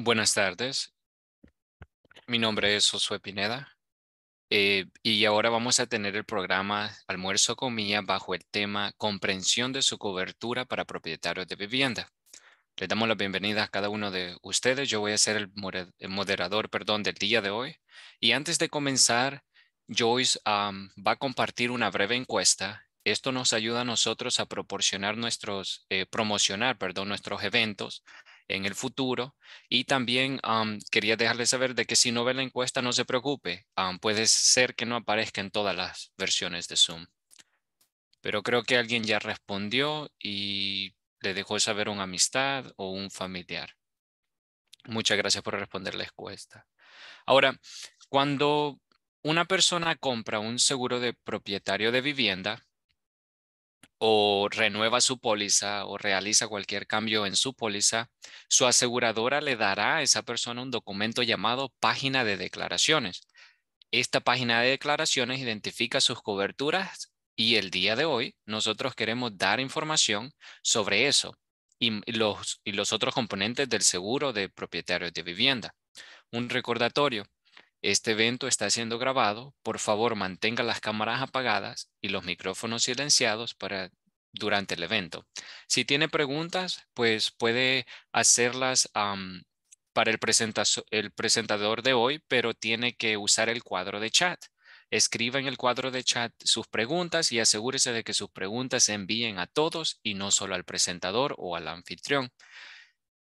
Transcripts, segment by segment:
Buenas tardes. Mi nombre es Josué Pineda eh, y ahora vamos a tener el programa Almuerzo Comía bajo el tema Comprensión de su cobertura para propietarios de vivienda. Les damos la bienvenida a cada uno de ustedes. Yo voy a ser el moderador perdón, del día de hoy. Y antes de comenzar, Joyce va a compartir una breve encuesta esto nos ayuda a nosotros a proporcionar nuestros, eh, promocionar, perdón, nuestros eventos en el futuro. Y también quería dejarle saber de que si no ve la encuesta, no se preocupe. puede ser que no aparezca en todas las versiones de Zoom. Pero creo que alguien ya respondió y le dejó saber una amistad o un familiar. Muchas gracias por responder la encuesta. Ahora, cuando una persona compra un seguro de propietario de vivienda, o renueva su póliza o realiza cualquier cambio en su póliza, su aseguradora le dará a esa persona un documento llamado página de declaraciones. Esta página de declaraciones identifica sus coberturas y el día de hoy nosotros queremos dar información sobre eso y los, y los otros componentes del seguro de propietarios de vivienda. Un recordatorio, este evento está siendo grabado. Por favor, mantenga las cámaras apagadas y los micrófonos silenciados durante el evento. Si tiene preguntas, pues puede hacerlas para el presentador de hoy, pero tiene que usar el cuadro de chat. Escriba en el cuadro de chat sus preguntas y asegúrese de que sus preguntas se envíen a todos y no solo al presentador o al anfitrión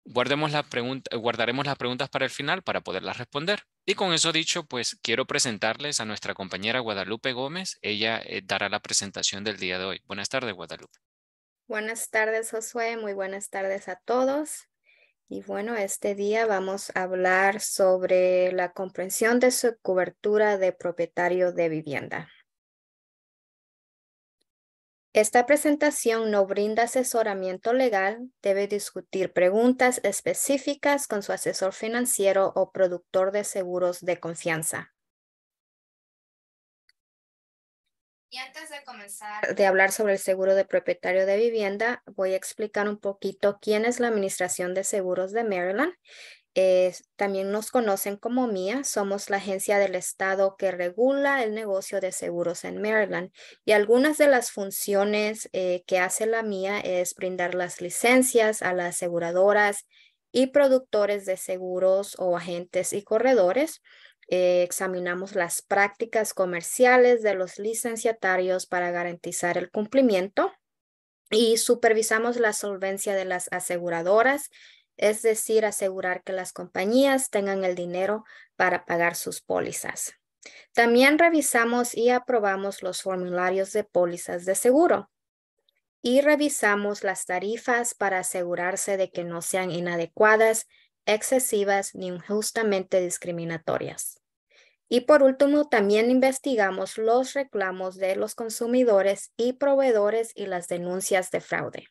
guardaremos las preguntas para el final para poderlas responder. Y con eso dicho, pues quiero presentarles a nuestra compañera Guadalupe Gómez. Ella eh, dará la presentación del día de hoy. Buenas tardes, Guadalupe. Buenas tardes, Josué. Muy buenas tardes a todos. Y bueno, este día vamos a hablar sobre la comprensión de su cobertura de propietario de vivienda. Esta presentación no brinda asesoramiento legal, debe discutir preguntas específicas con su asesor financiero o productor de seguros de confianza. Y antes de comenzar de hablar sobre el seguro de propietario de vivienda, voy a explicar un poquito quién es la Administración de Seguros de Maryland también nos conocen como MIA, somos la agencia del Estado que regula el negocio de seguros en Maryland y algunas de las funciones eh, que hace la MIA es brindar las licencias a las aseguradoras y productores de seguros o agentes y corredores. Eh, examinamos las prácticas comerciales de los licenciatarios para garantizar el cumplimiento y supervisamos la solvencia de las aseguradoras es decir, asegurar que las compañías tengan el dinero para pagar sus pólizas. También revisamos y aprobamos los formularios de pólizas de seguro y revisamos las tarifas para asegurarse de que no sean inadecuadas, excesivas ni injustamente discriminatorias. Y por último, también investigamos los reclamos de los consumidores y proveedores y las denuncias de fraude.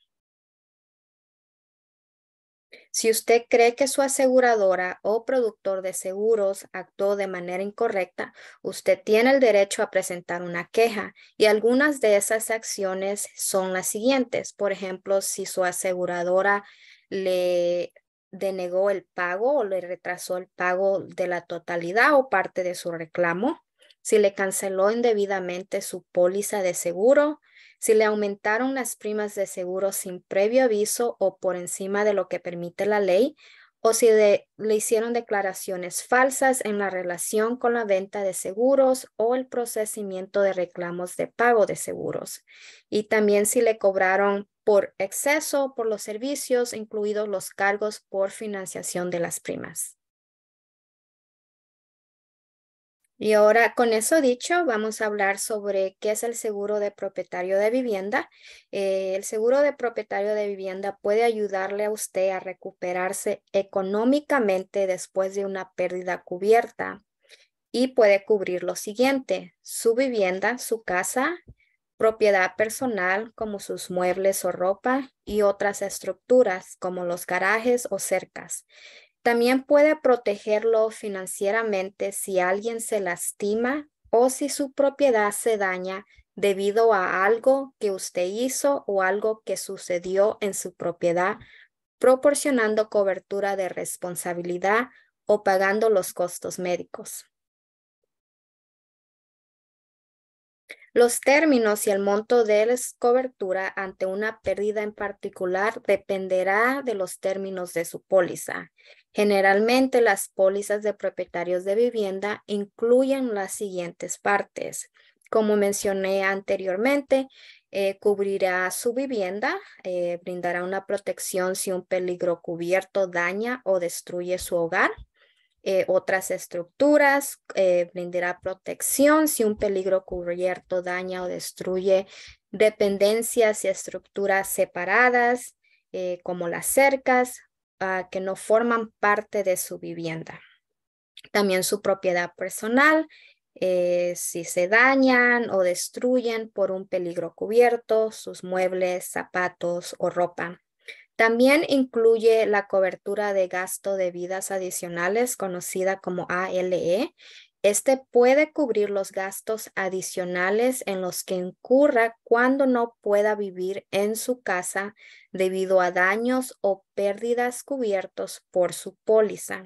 Si usted cree que su aseguradora o productor de seguros actuó de manera incorrecta, usted tiene el derecho a presentar una queja y algunas de esas acciones son las siguientes. Por ejemplo, si su aseguradora le denegó el pago o le retrasó el pago de la totalidad o parte de su reclamo, si le canceló indebidamente su póliza de seguro, si le aumentaron las primas de seguro sin previo aviso o por encima de lo que permite la ley, o si le hicieron declaraciones falsas en la relación con la venta de seguros o el procesamiento de reclamos de pago de seguros. Y también si le cobraron por exceso por los servicios, incluidos los cargos por financiación de las primas. Y ahora, con eso dicho, vamos a hablar sobre qué es el seguro de propietario de vivienda. Eh, el seguro de propietario de vivienda puede ayudarle a usted a recuperarse económicamente después de una pérdida cubierta y puede cubrir lo siguiente, su vivienda, su casa, propiedad personal como sus muebles o ropa y otras estructuras como los garajes o cercas. También puede protegerlo financieramente si alguien se lastima o si su propiedad se daña debido a algo que usted hizo o algo que sucedió en su propiedad, proporcionando cobertura de responsabilidad o pagando los costos médicos. Los términos y el monto de la cobertura ante una pérdida en particular dependerá de los términos de su póliza Generalmente las pólizas de propietarios de vivienda incluyen las siguientes partes. Como mencioné anteriormente, eh, cubrirá su vivienda, eh, brindará una protección si un peligro cubierto daña o destruye su hogar, eh, otras estructuras, brindará protección si un peligro cubierto daña o destruye dependencias y estructuras separadas, como las cercas, Ah, que no forman parte de su vivienda. También su propiedad personal, eh, si se dañan o destruyen por un peligro cubierto, sus muebles, zapatos o ropa. También incluye la cobertura de gasto de vidas adicionales conocida como ALE, este puede cubrir los gastos adicionales en los que incurra cuando no pueda vivir en su casa debido a daños o pérdidas cubiertos por su póliza.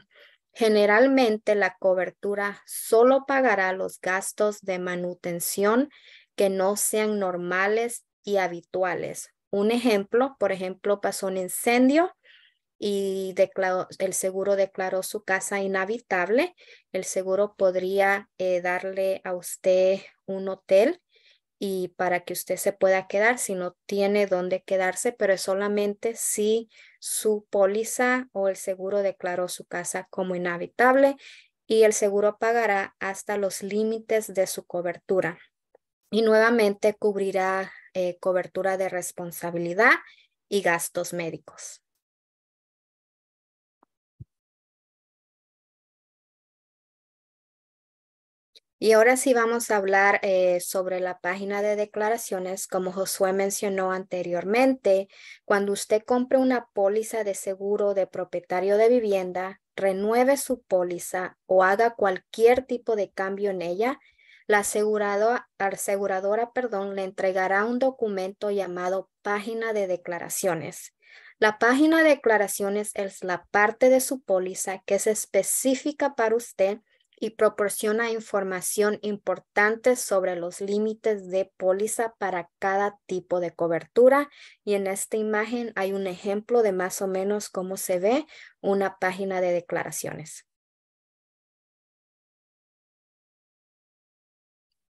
Generalmente la cobertura solo pagará los gastos de manutención que no sean normales y habituales. Un ejemplo, por ejemplo, pasó un incendio y declaró, el seguro declaró su casa inhabitable, el seguro podría eh, darle a usted un hotel y para que usted se pueda quedar si no tiene dónde quedarse, pero es solamente si su póliza o el seguro declaró su casa como inhabitable y el seguro pagará hasta los límites de su cobertura. Y nuevamente cubrirá eh, cobertura de responsabilidad y gastos médicos. Y ahora sí vamos a hablar eh, sobre la página de declaraciones. Como Josué mencionó anteriormente, cuando usted compre una póliza de seguro de propietario de vivienda, renueve su póliza o haga cualquier tipo de cambio en ella, la aseguradora, perdón, le entregará un documento llamado página de declaraciones. La página de declaraciones es la parte de su póliza que es específica para usted y proporciona información importante sobre los límites de póliza para cada tipo de cobertura. Y en esta imagen hay un ejemplo de más o menos cómo se ve una página de declaraciones.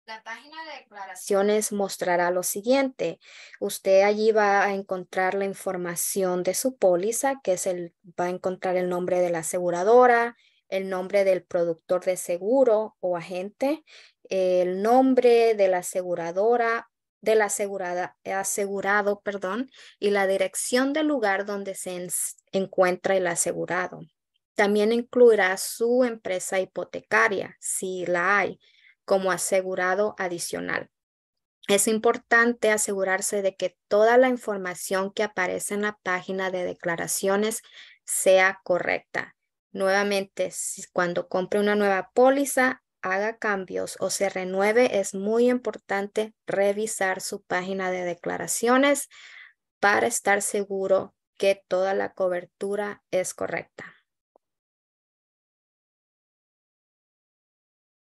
La página de declaraciones mostrará lo siguiente. Usted allí va a encontrar la información de su póliza, que es el, va a encontrar el nombre de la aseguradora, el nombre del productor de seguro o agente, el nombre de la aseguradora, del asegurada, asegurado, perdón, y la dirección del lugar donde se encuentra el asegurado. También incluirá su empresa hipotecaria, si la hay, como asegurado adicional. Es importante asegurarse de que toda la información que aparece en la página de declaraciones sea correcta. Nuevamente, cuando compre una nueva póliza, haga cambios o se renueve, es muy importante revisar su página de declaraciones para estar seguro que toda la cobertura es correcta.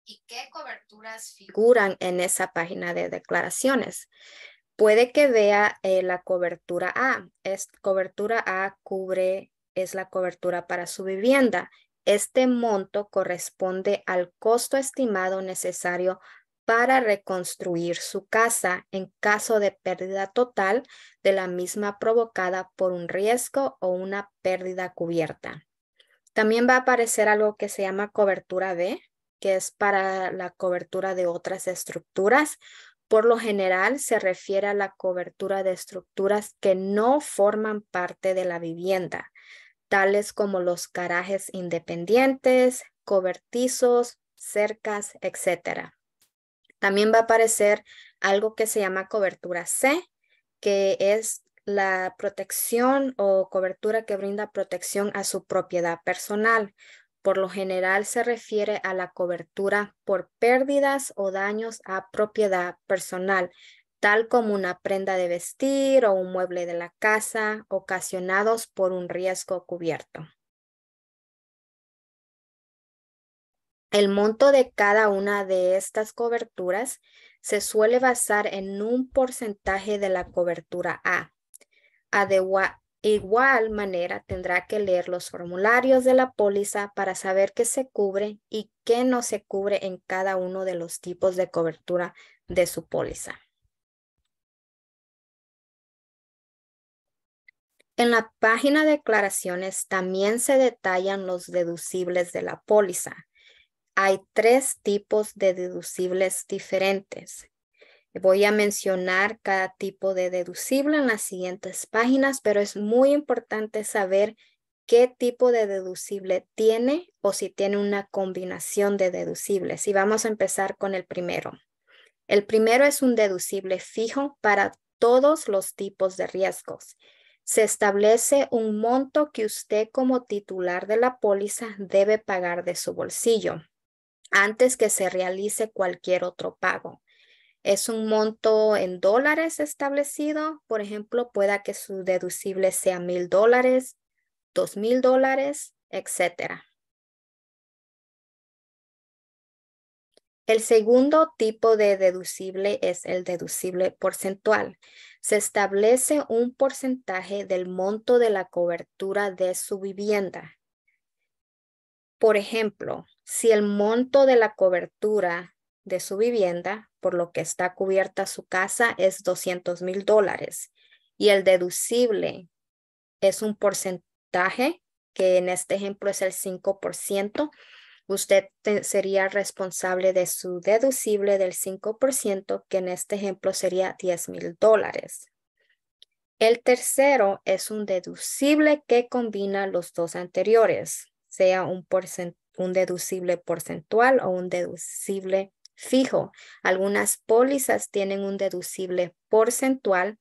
¿Y qué coberturas figuran en esa página de declaraciones? Puede que vea eh, la cobertura A. Es, cobertura A cubre es la cobertura para su vivienda. Este monto corresponde al costo estimado necesario para reconstruir su casa en caso de pérdida total de la misma provocada por un riesgo o una pérdida cubierta. También va a aparecer algo que se llama cobertura B, que es para la cobertura de otras estructuras. Por lo general se refiere a la cobertura de estructuras que no forman parte de la vivienda tales como los garajes independientes, cobertizos, cercas, etc. También va a aparecer algo que se llama cobertura C, que es la protección o cobertura que brinda protección a su propiedad personal. Por lo general se refiere a la cobertura por pérdidas o daños a propiedad personal tal como una prenda de vestir o un mueble de la casa, ocasionados por un riesgo cubierto. El monto de cada una de estas coberturas se suele basar en un porcentaje de la cobertura A. A igual manera tendrá que leer los formularios de la póliza para saber qué se cubre y qué no se cubre en cada uno de los tipos de cobertura de su póliza. En la página de declaraciones también se detallan los deducibles de la póliza. Hay tres tipos de deducibles diferentes. Voy a mencionar cada tipo de deducible en las siguientes páginas, pero es muy importante saber qué tipo de deducible tiene o si tiene una combinación de deducibles. Y vamos a empezar con el primero. El primero es un deducible fijo para todos los tipos de riesgos se establece un monto que usted como titular de la póliza debe pagar de su bolsillo antes que se realice cualquier otro pago. Es un monto en dólares establecido, por ejemplo, pueda que su deducible sea mil dólares, dos mil dólares, etcétera. El segundo tipo de deducible es el deducible porcentual. Se establece un porcentaje del monto de la cobertura de su vivienda. Por ejemplo, si el monto de la cobertura de su vivienda, por lo que está cubierta su casa, es 200 mil dólares y el deducible es un porcentaje, que en este ejemplo es el 5%, usted sería responsable de su deducible del 5%, que en este ejemplo sería $10,000. dólares. El tercero es un deducible que combina los dos anteriores, sea un deducible porcentual o un deducible fijo. Algunas pólizas tienen un deducible porcentual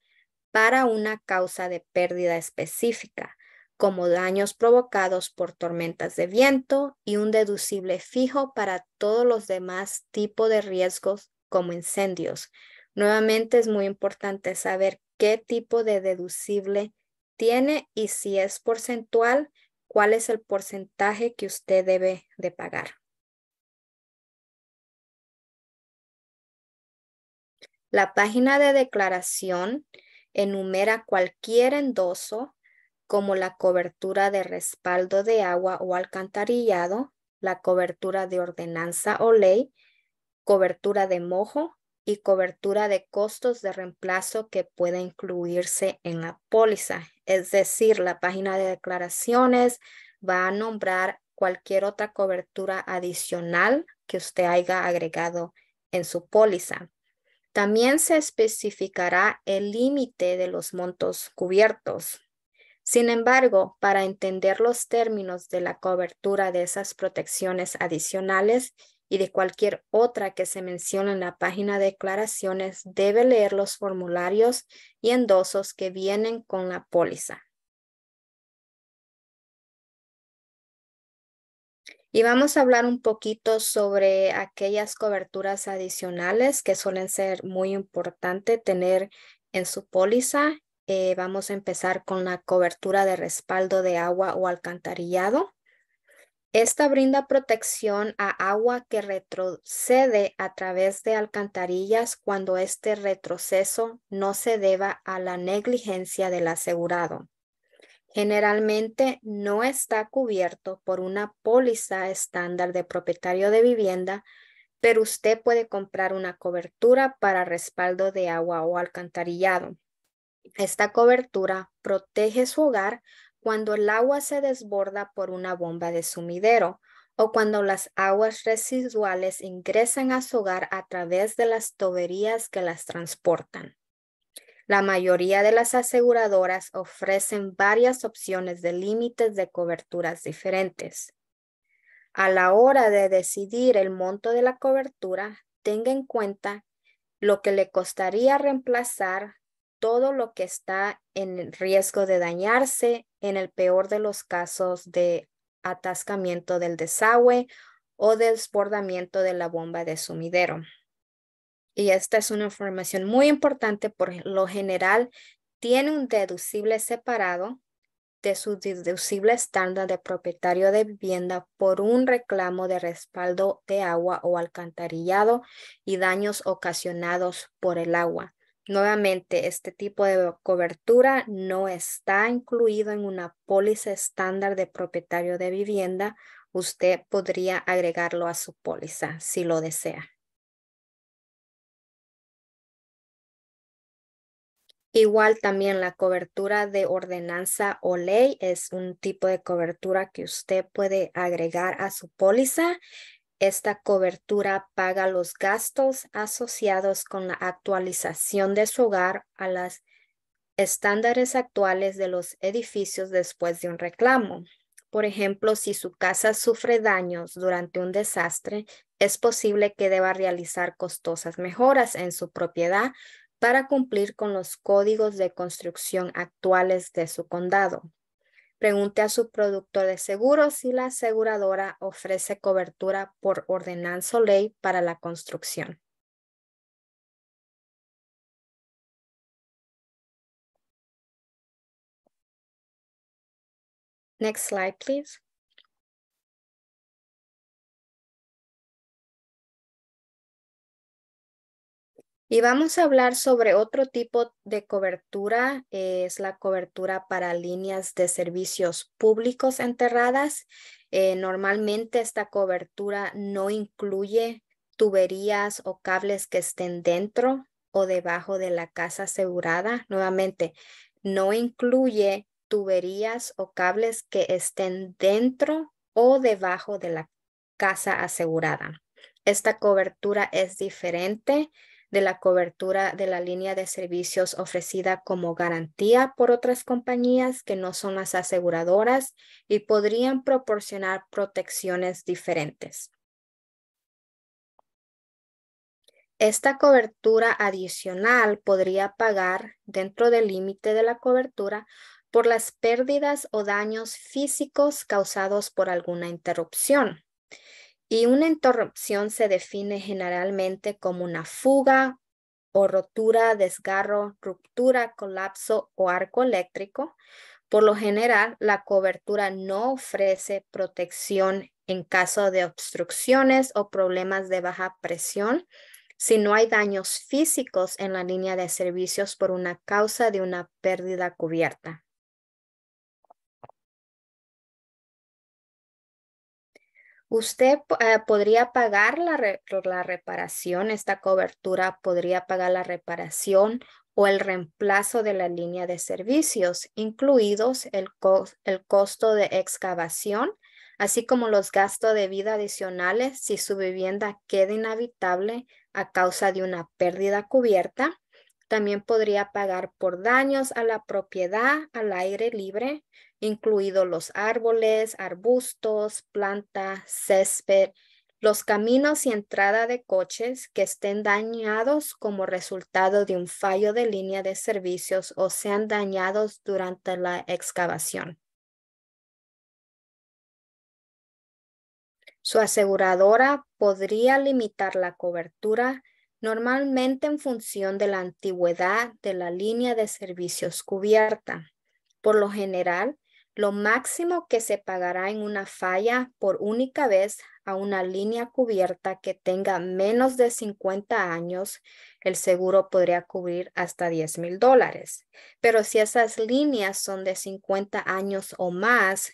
para una causa de pérdida específica como daños provocados por tormentas de viento y un deducible fijo para todos los demás tipos de riesgos como incendios. Nuevamente es muy importante saber qué tipo de deducible tiene y si es porcentual, cuál es el porcentaje que usted debe de pagar. La página de declaración enumera cualquier endoso como la cobertura de respaldo de agua o alcantarillado, la cobertura de ordenanza o ley, cobertura de mojo y cobertura de costos de reemplazo que pueda incluirse en la póliza. Es decir, la página de declaraciones va a nombrar cualquier otra cobertura adicional que usted haya agregado en su póliza. También se especificará el límite de los montos cubiertos, sin embargo, para entender los términos de la cobertura de esas protecciones adicionales y de cualquier otra que se menciona en la página de declaraciones, debe leer los formularios y endosos que vienen con la póliza. Y vamos a hablar un poquito sobre aquellas coberturas adicionales que suelen ser muy importante tener en su póliza eh, vamos a empezar con la cobertura de respaldo de agua o alcantarillado. Esta brinda protección a agua que retrocede a través de alcantarillas cuando este retroceso no se deba a la negligencia del asegurado. Generalmente no está cubierto por una póliza estándar de propietario de vivienda, pero usted puede comprar una cobertura para respaldo de agua o alcantarillado. Esta cobertura protege su hogar cuando el agua se desborda por una bomba de sumidero o cuando las aguas residuales ingresan a su hogar a través de las toberías que las transportan. La mayoría de las aseguradoras ofrecen varias opciones de límites de coberturas diferentes. A la hora de decidir el monto de la cobertura, tenga en cuenta lo que le costaría reemplazar todo lo que está en riesgo de dañarse en el peor de los casos de atascamiento del desagüe o desbordamiento de la bomba de sumidero. Y esta es una información muy importante, por lo general tiene un deducible separado de su deducible estándar de propietario de vivienda por un reclamo de respaldo de agua o alcantarillado y daños ocasionados por el agua. Nuevamente, este tipo de cobertura no está incluido en una póliza estándar de propietario de vivienda. Usted podría agregarlo a su póliza si lo desea. Igual también la cobertura de ordenanza o ley es un tipo de cobertura que usted puede agregar a su póliza esta cobertura paga los gastos asociados con la actualización de su hogar a los estándares actuales de los edificios después de un reclamo. Por ejemplo, si su casa sufre daños durante un desastre, es posible que deba realizar costosas mejoras en su propiedad para cumplir con los códigos de construcción actuales de su condado. Pregunte a su productor de seguros si la aseguradora ofrece cobertura por ordenanza o ley para la construcción. Next slide, please. Y vamos a hablar sobre otro tipo de cobertura, eh, es la cobertura para líneas de servicios públicos enterradas. Eh, normalmente esta cobertura no incluye tuberías o cables que estén dentro o debajo de la casa asegurada. Nuevamente, no incluye tuberías o cables que estén dentro o debajo de la casa asegurada. Esta cobertura es diferente de la cobertura de la línea de servicios ofrecida como garantía por otras compañías que no son las aseguradoras y podrían proporcionar protecciones diferentes. Esta cobertura adicional podría pagar dentro del límite de la cobertura por las pérdidas o daños físicos causados por alguna interrupción. Y una interrupción se define generalmente como una fuga o rotura, desgarro, ruptura, colapso o arco eléctrico. Por lo general, la cobertura no ofrece protección en caso de obstrucciones o problemas de baja presión si no hay daños físicos en la línea de servicios por una causa de una pérdida cubierta. ¿Usted eh, podría pagar la, reparación, esta cobertura podría pagar la reparación o el reemplazo de la línea de servicios, incluidos el, el costo de excavación, así como los gastos de vida adicionales si su vivienda queda inhabitable a causa de una pérdida cubierta también podría pagar por daños a la propiedad al aire libre, incluidos los árboles, arbustos, planta, césped, los caminos y entrada de coches que estén dañados como resultado de un fallo de línea de servicios o sean dañados durante la excavación. Su aseguradora podría limitar la cobertura normalmente en función de la antigüedad de la línea de servicios cubierta. Por lo general, lo máximo que se pagará en una falla por única vez a una línea cubierta que tenga menos de 50 años, el seguro podría cubrir hasta $10,000. mil dólares. Pero si esas líneas son de 50 años o más,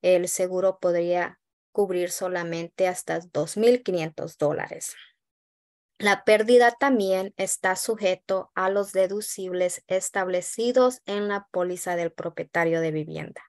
el seguro podría cubrir solamente hasta 2.500 dólares. La pérdida también está sujeto a los deducibles establecidos en la póliza del propietario de vivienda.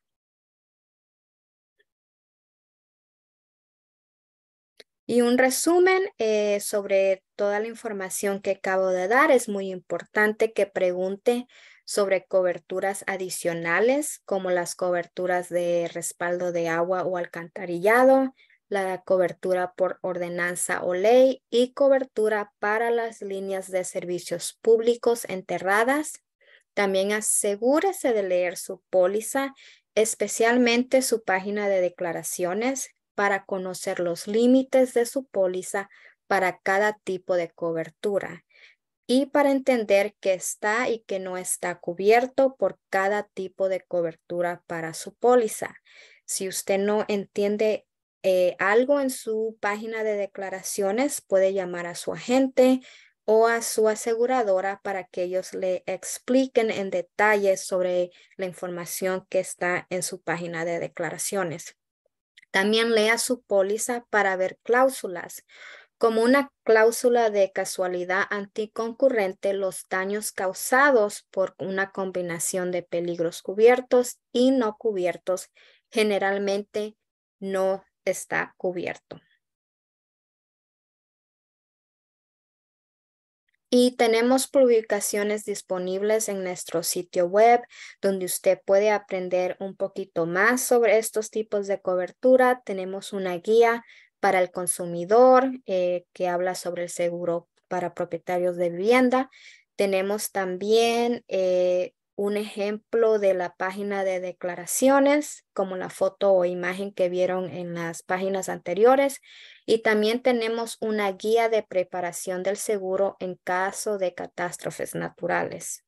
Y un resumen eh, sobre toda la información que acabo de dar. Es muy importante que pregunte sobre coberturas adicionales como las coberturas de respaldo de agua o alcantarillado, la cobertura por ordenanza o ley y cobertura para las líneas de servicios públicos enterradas. También asegúrese de leer su póliza, especialmente su página de declaraciones, para conocer los límites de su póliza para cada tipo de cobertura y para entender qué está y qué no está cubierto por cada tipo de cobertura para su póliza. Si usted no entiende eh, algo en su página de declaraciones, puede llamar a su agente o a su aseguradora para que ellos le expliquen en detalle sobre la información que está en su página de declaraciones. También lea su póliza para ver cláusulas. Como una cláusula de casualidad anticoncurrente, los daños causados por una combinación de peligros cubiertos y no cubiertos generalmente no está cubierto. Y tenemos publicaciones disponibles en nuestro sitio web donde usted puede aprender un poquito más sobre estos tipos de cobertura. Tenemos una guía para el consumidor eh, que habla sobre el seguro para propietarios de vivienda. Tenemos también eh, un ejemplo de la página de declaraciones, como la foto o imagen que vieron en las páginas anteriores. Y también tenemos una guía de preparación del seguro en caso de catástrofes naturales.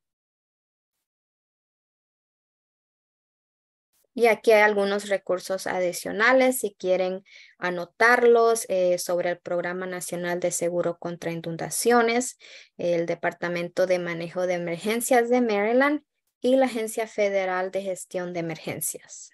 Y aquí hay algunos recursos adicionales si quieren anotarlos eh, sobre el Programa Nacional de Seguro contra Inundaciones, el Departamento de Manejo de Emergencias de Maryland y la Agencia Federal de Gestión de Emergencias.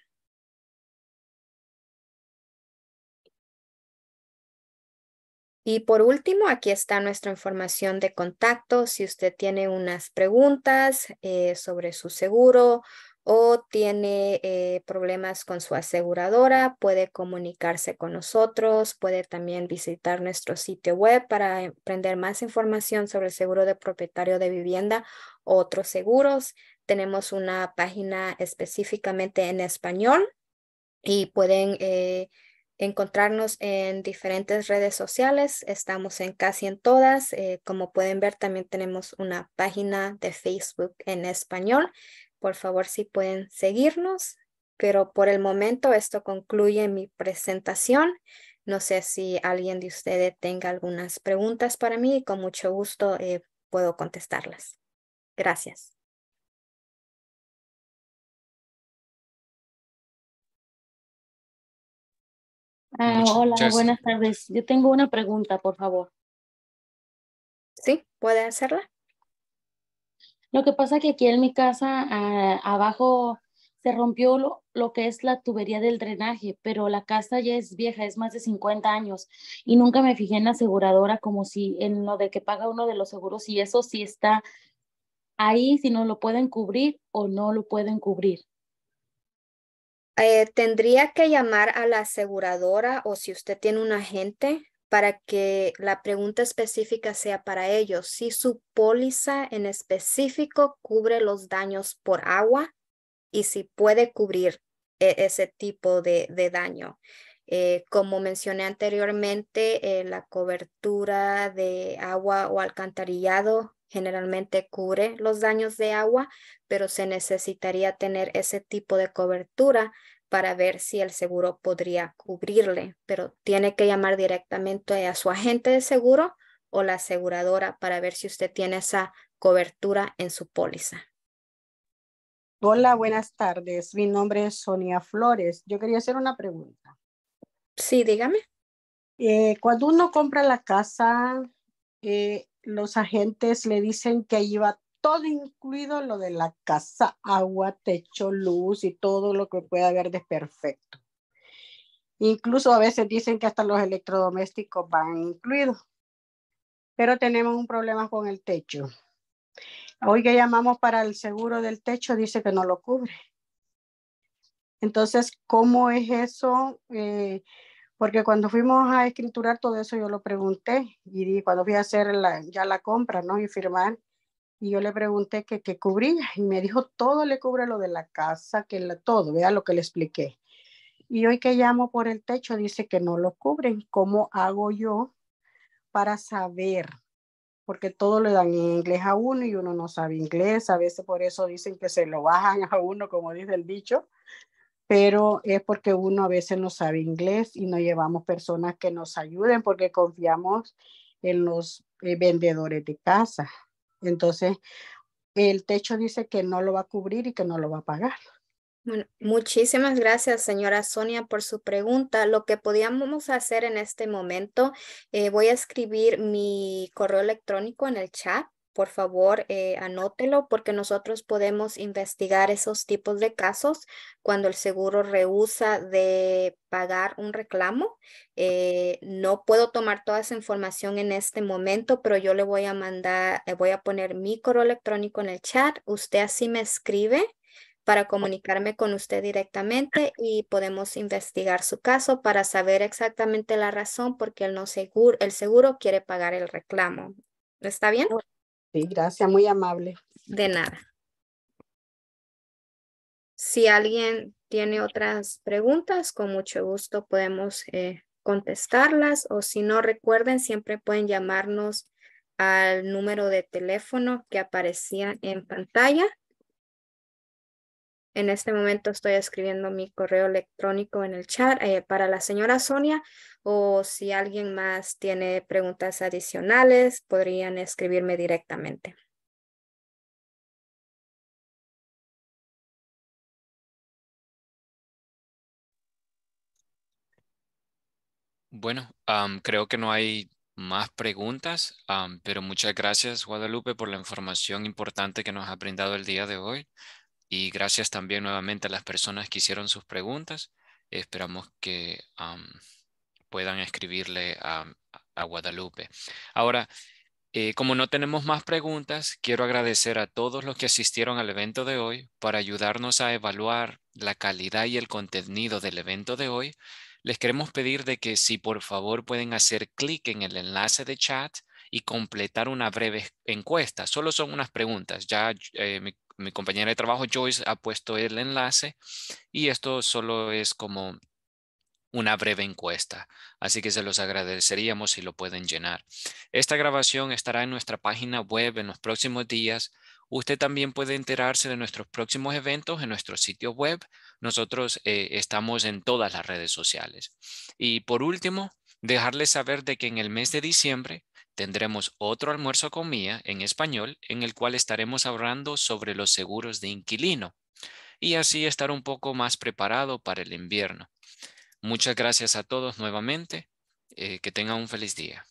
Y por último, aquí está nuestra información de contacto. Si usted tiene unas preguntas eh, sobre su seguro o tiene eh, problemas con su aseguradora, puede comunicarse con nosotros, puede también visitar nuestro sitio web para aprender más información sobre el seguro de propietario de vivienda o otros seguros. Tenemos una página específicamente en español y pueden eh, encontrarnos en diferentes redes sociales. Estamos en casi en todas. Eh, como pueden ver, también tenemos una página de Facebook en español. Por favor, si pueden seguirnos. Pero por el momento esto concluye mi presentación. No sé si alguien de ustedes tenga algunas preguntas para mí y con mucho gusto eh, puedo contestarlas. Gracias. Ah, hola, buenas tardes. Yo tengo una pregunta, por favor. Sí, puede hacerla. Lo que pasa es que aquí en mi casa ah, abajo se rompió lo, lo, que es la tubería del drenaje, pero la casa ya es vieja, es más de 50 años y nunca me fijé en la aseguradora como si en lo de que paga uno de los seguros y eso sí está ahí, si no lo pueden cubrir o no lo pueden cubrir. Eh, tendría que llamar a la aseguradora o si usted tiene un agente para que la pregunta específica sea para ellos. Si su póliza en específico cubre los daños por agua y si puede cubrir eh, ese tipo de, daño. Eh, como mencioné anteriormente, la cobertura de agua o alcantarillado generalmente cubre los daños de agua, pero se necesitaría tener ese tipo de cobertura para ver si el seguro podría cubrirle, pero tiene que llamar directamente a su agente de seguro o la aseguradora para ver si usted tiene esa cobertura en su póliza. Hola, buenas tardes. Mi nombre es Sonia Flores. Yo quería hacer una pregunta. Sí, dígame. Eh, cuando uno compra la casa, eh, los agentes le dicen que iba todo incluido lo de la casa, agua, techo, luz y todo lo que pueda haber de perfecto. Incluso a veces dicen que hasta los electrodomésticos van incluidos. Pero tenemos un problema con el techo. Hoy que llamamos para el seguro del techo, dice que no lo cubre. Entonces, ¿cómo es eso? Eh, porque cuando fuimos a escriturar todo eso yo lo pregunté y cuando fui a hacer ya la compra, ¿no? Y firmar, y yo le pregunté ¿qué cubría y me dijo todo le cubre lo de la casa, que todo, vea lo que le expliqué. Y hoy que llamo por el techo dice que no lo cubren. ¿Cómo hago yo para saber? Porque todo le dan inglés a uno y uno no sabe inglés. A veces por eso dicen que se lo bajan a uno, como dice el dicho pero es porque uno a veces no sabe inglés y no llevamos personas que nos ayuden porque confiamos en los eh, vendedores de casa. Entonces, el techo dice que no lo va a cubrir y que no lo va a pagar. Bueno, muchísimas gracias, señora Sonia, por su pregunta. Lo que podíamos hacer en este momento, eh, voy a escribir mi correo electrónico en el chat por favor eh, anótelo porque nosotros podemos investigar esos tipos de casos cuando el seguro rehúsa de pagar un reclamo. Eh, no puedo tomar toda esa información en este momento, pero yo le voy a mandar, eh, voy a poner mi correo electrónico en el chat. Usted así me escribe para comunicarme con usted directamente y podemos investigar su caso para saber exactamente la razón por qué el, no seguro, el seguro quiere pagar el reclamo. ¿Está bien? Sí, gracias, muy amable. De nada. Si alguien tiene otras preguntas, con mucho gusto podemos eh, contestarlas o si no recuerden, siempre pueden llamarnos al número de teléfono que aparecía en pantalla en este momento estoy escribiendo mi correo electrónico en el chat eh, para la señora Sonia o si alguien más tiene preguntas adicionales, podrían escribirme directamente. Bueno, creo que no hay más preguntas, pero muchas gracias Guadalupe por la información importante que nos ha brindado el día de hoy. Y gracias también nuevamente a las personas que hicieron sus preguntas. Esperamos que puedan escribirle a, Guadalupe. Ahora, eh, como no tenemos más preguntas, quiero agradecer a todos los que asistieron al evento de hoy para ayudarnos a evaluar la calidad y el contenido del evento de hoy. Les queremos pedir de que si por favor pueden hacer clic en el enlace de chat y completar una breve encuesta. Solo son unas preguntas. Ya eh, mi compañera de trabajo Joyce ha puesto el enlace y esto solo es como una breve encuesta, así que se los agradeceríamos si lo pueden llenar. Esta grabación estará en nuestra página web en los próximos días. Usted también puede enterarse de nuestros próximos eventos en nuestro sitio web. Nosotros eh, estamos en todas las redes sociales. Y por último, dejarles saber de que en el mes de diciembre Tendremos otro almuerzo mía en español en el cual estaremos hablando sobre los seguros de inquilino y así estar un poco más preparado para el invierno. Muchas gracias a todos nuevamente. Eh, que tengan un feliz día.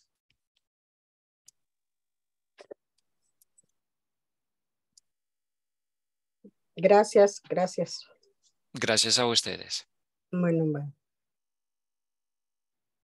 Gracias, gracias. Gracias a ustedes. Bueno, bueno.